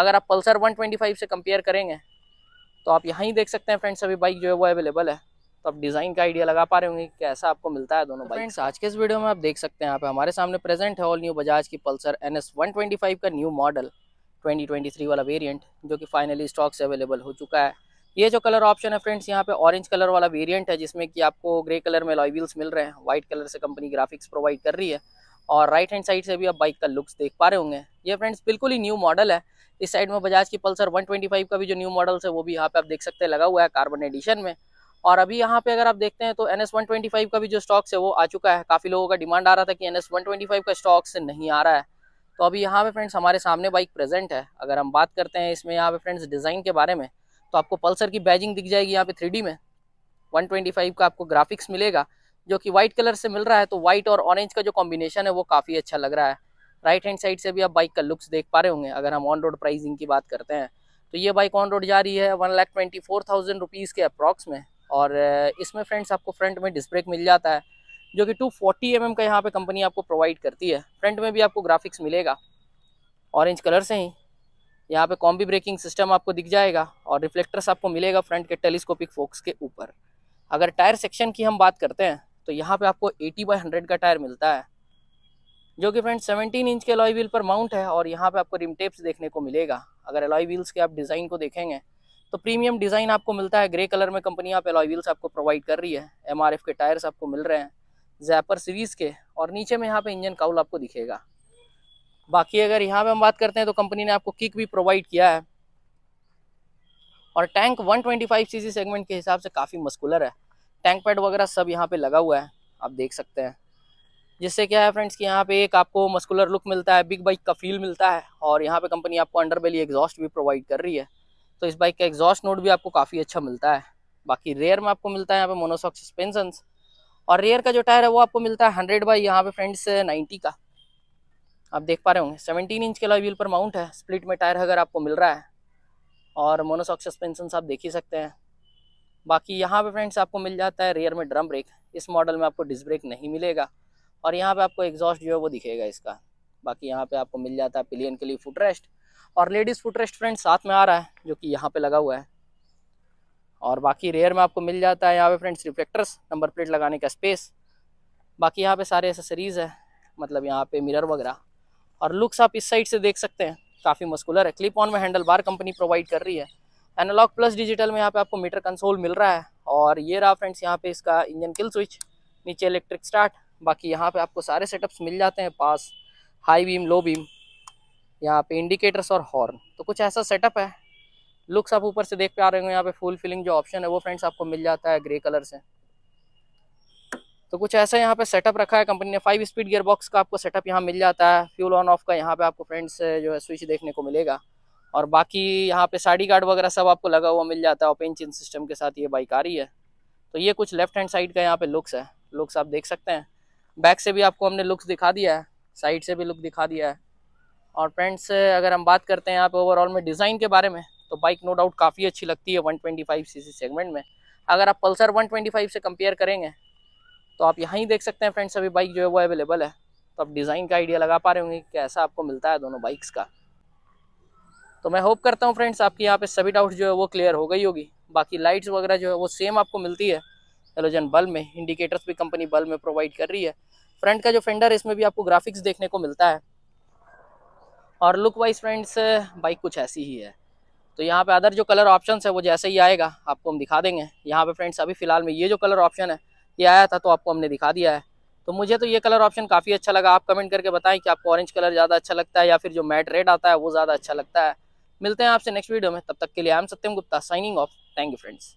अगर आप पल्सर 125 से कंपेयर करेंगे तो आप यहाँ ही देख सकते हैं फ्रेंड्स अभी बाइक जो है वो अवेलेबल है तो आप डिज़ाइन का आइडिया लगा पा रहे होंगे कि कैसा आपको मिलता है दोनों बाइक्स आज के इस वीडियो में आप देख सकते हैं यहाँ हमारे सामने प्रेजेंट है ऑल न्यू बजाज की पल्सर एन एस का न्यू मॉडल 2023 वाला वेरिएंट जो कि फाइनली स्टॉक से अवेलेबल हो चुका है ये जो कलर ऑप्शन है फ्रेंड्स यहाँ पे ऑरेंज कलर वाला वेरिएंट है जिसमें कि आपको ग्रे कलर में लॉय मिल रहे हैं वाइट कलर से कंपनी ग्राफिक्स प्रोवाइड कर रही है और राइट हैंड साइड से भी आप बाइक का लुक्स देख पा रहे होंगे ये फ्रेंड्स बिल्कुल ही न्यू मॉडल है इस साइड में बजाज की पल्सर 125 का भी जो न्यू मॉडल्स है वो भी यहाँ पे आप देख सकते हैं लगा हुआ है कार्बन एडिशन में और अभी यहाँ पे अगर आप देखते हैं तो एन एस का भी जो स्टॉक्स है वो आ चुका है काफ़ी लोगों का डिमांड आ रहा था कि एन एस का स्टॉक्स नहीं आ रहा है तो अभी यहाँ पे फ्रेंड्स हमारे सामने बाइक प्रेजेंट है अगर हम बात करते हैं इसमें यहाँ पे फ्रेंड्स डिज़ाइन के बारे में तो आपको पल्सर की बैजिंग दिख जाएगी यहाँ पे थ्री में 125 का आपको ग्राफिक्स मिलेगा जो कि व्हाइट कलर से मिल रहा है तो व्हाइट और ऑरेंज का जो कॉम्बिनेशन है वो काफ़ी अच्छा लग रहा है राइट हैंड साइड से भी आप बाइक का लुक्स देख पा रहे होंगे अगर हम ऑन रोड प्राइसिंग की बात करते हैं तो ये बाइक ऑन रोड जा रही है one lakh twenty four thousand rupees के अप्रॉक्स में और इसमें फ्रेंड्स आपको फ्रंट में डिस्क ब्रेक मिल जाता है जो कि टू फोर्टी एम का यहाँ पर कंपनी आपको प्रोवाइड करती है फ्रंट में भी आपको ग्राफिक्स मिलेगा ऑरेंज कलर से ही यहाँ पे कॉम्बी ब्रेकिंग सिस्टम आपको दिख जाएगा और रिफ्लेक्टर्स आपको मिलेगा फ्रंट के टेलीस्कोपिक फोक्स के ऊपर अगर टायर सेक्शन की हम बात करते हैं तो यहाँ पे आपको 80 बाई 100 का टायर मिलता है जो कि फ्रेंड 17 इंच के अलॉय व्हील पर माउंट है और यहाँ पे आपको रिम टेप्स देखने को मिलेगा अगर अलॉय व्हील्स के आप डिज़ाइन को देखेंगे तो प्रीमियम डिज़ाइन आपको मिलता है ग्रे कलर में कंपनी आप अलॉय व्हील्स आपको प्रोवाइड कर रही है एम के टायर्स आपको मिल रहे हैं जैपर सीरीज़ के और नीचे में यहाँ पर इंजन काउल आपको दिखेगा बाकी अगर यहाँ पर हम बात करते हैं तो कंपनी ने आपको किक भी प्रोवाइड किया है और टैंक 125 सीसी सेगमेंट के हिसाब से काफ़ी मस्कुलर है टैंक पैड वगैरह सब यहाँ पे लगा हुआ है आप देख सकते हैं जिससे क्या है फ्रेंड्स कि यहाँ पे एक आपको मस्कुलर लुक मिलता है बिग बाइक का फील मिलता है और यहाँ पे कंपनी आपको अंडर बेली एग्जॉस्ट भी प्रोवाइड कर रही है तो इस बाइक का एग्जॉस्ट नोट भी आपको काफ़ी अच्छा मिलता है बाकी रेयर में आपको मिलता है यहाँ पे मोनोसॉक्स सस्पेंसन और रेयर का जो टायर है वो आपको मिलता है हंड्रेड बाई यहाँ पे फ्रेंड्स नाइन्टी का आप देख पा रहे होंगे सेवनटीन इंच के अलावा व्हील पर माउंट है स्प्लिट में टायर अगर आपको मिल रहा है और मोनोसॉक्स सस्पेंसन आप देख ही सकते हैं बाकी यहाँ पे फ्रेंड्स आपको मिल जाता है रियर में ड्रम ब्रेक इस मॉडल में आपको डिस्क ब्रेक नहीं मिलेगा और यहाँ पे आपको एग्जॉस्ट जो है वो दिखेगा इसका बाकी यहाँ पे आपको मिल जाता है पिलियन के लिए फुट रेस्ट और लेडीज़ फुट रेस्ट फ्रेंड साथ में आ रहा है जो कि यहाँ पे लगा हुआ है और बाकी रेयर में आपको मिल जाता है यहाँ पे फ्रेंड्स रिफ्लेक्टर्स नंबर प्लेट लगाने का स्पेस बाकी यहाँ पे सारे एसेसरीज़ है मतलब यहाँ पे मिरर वगैरह और लुक्स आप इस साइड से देख सकते हैं काफ़ी मस्कुलर है क्लिप ऑन में हैंडल बार कंपनी प्रोवाइड कर रही है एनालॉग प्लस डिजिटल में यहाँ पे आपको मीटर कंसोल मिल रहा है और ये रहा फ्रेंड्स यहाँ पे इसका इंजन किल स्विच नीचे इलेक्ट्रिक स्टार्ट बाकी यहाँ पे आपको सारे सेटअप्स मिल जाते हैं pass high beam low beam यहाँ पे इंडिकेटर्स और हॉर्न तो कुछ ऐसा सेटअप है लुक्स आप ऊपर से देख पा रहे हो यहाँ पे फुल फिलिंग जो ऑप्शन है वो फ्रेंड्स आपको मिल जाता है ग्रे कलर से तो कुछ ऐसा यहाँ पे सेटअप रखा है कंपनी ने फाइव स्पीड गियर बॉक्स का आपको सेटअप यहाँ मिल जाता है फ्यूल ऑन ऑफ का यहाँ पे आपको फ्रेंड्स जो है स्विच देखने को मिलेगा और बाकी यहाँ पे साड़ी गार्ड वगैरह सब आपको लगा हुआ मिल जाता है ओपन चिन सिस्टम के साथ ये बाइक आ रही है तो ये कुछ लेफ्ट हैंड साइड का यहाँ पे लुक्स है लुक्स आप देख सकते हैं बैक से भी आपको हमने लुक्स दिखा दिया है साइड से भी लुक दिखा दिया है और फ्रेंड्स अगर हम बात करते हैं यहाँ पे ओवरऑल में डिज़ाइन के बारे में तो बाइक नो डाउट काफ़ी अच्छी लगती है वन ट्वेंटी सेगमेंट में अगर आप पल्सर वन से कंपेयर करेंगे तो आप यहाँ ही देख सकते हैं फ्रेंड्स अभी बाइक जो है वो अवेलेबल है तो आप डिज़ाइन का आइडिया लगा पा रहे होंगे कि कैसा आपको मिलता है दोनों बाइक्स का तो मैं होप करता हूँ फ्रेंड्स आपकी यहाँ पे सभी डाउट जो है वो क्लियर हो गई होगी बाकी लाइट्स वगैरह जो है वो सेम आपको मिलती है एलोजन बल्ब में इंडिकेटर्स भी कंपनी बल्ब में प्रोवाइड कर रही है फ्रंट का जो फेंडर है इसमें भी आपको ग्राफिक्स देखने को मिलता है और लुक वाइज फ्रेंड्स बाइक कुछ ऐसी ही है तो यहाँ पे अदर जो कलर ऑप्शन है वो जैसे ही आएगा आपको हम दिखा देंगे यहाँ पे फ्रेंड्स अभी फिलहाल में ये जो कलर ऑप्शन है ये आया था तो आपको हमने दिखा दिया है तो मुझे तो ये कलर ऑप्शन काफ़ी अच्छा लगा आप कमेंट करके बताएं कि आपको ऑरेंज कलर ज़्यादा अच्छा लगता है या फिर जो मैट रेड आता है वो ज़्यादा अच्छा लगता है मिलते हैं आपसे नेक्स्ट वीडियो में तब तक के लिए आम Satyam Gupta signing off thank you friends